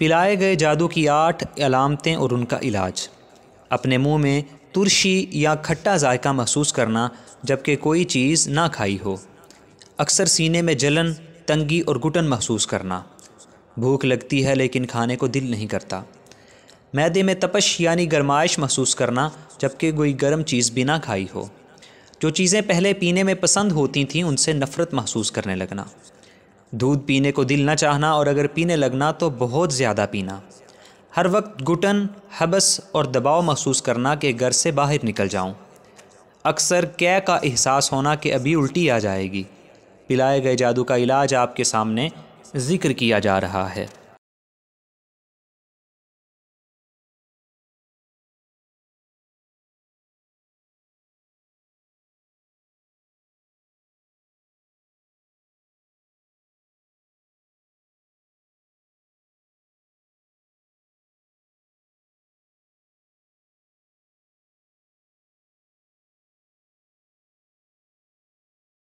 पिलाए गए जादू की आठ अलामतें और उनका इलाज अपने मुंह में तुरशी या खट्टा जायका महसूस करना जबकि कोई चीज़ ना खाई हो अक्सर सीने में जलन तंगी और घुटन महसूस करना भूख लगती है लेकिन खाने को दिल नहीं करता मैदे में तपश यानी गर्माइश महसूस करना जबकि कोई गर्म चीज़ भी ना खाई हो जो चीज़ें पहले पीने में पसंद होती थीं उनसे नफ़रत महसूस करने लगना दूध पीने को दिल न चाहना और अगर पीने लगना तो बहुत ज़्यादा पीना हर वक्त घुटन हबस और दबाव महसूस करना कि घर से बाहर निकल जाऊँ अक्सर कै का एहसास होना कि अभी उल्टी आ जाएगी पिलाए गए जादू का इलाज आपके सामने ज़िक्र किया जा रहा है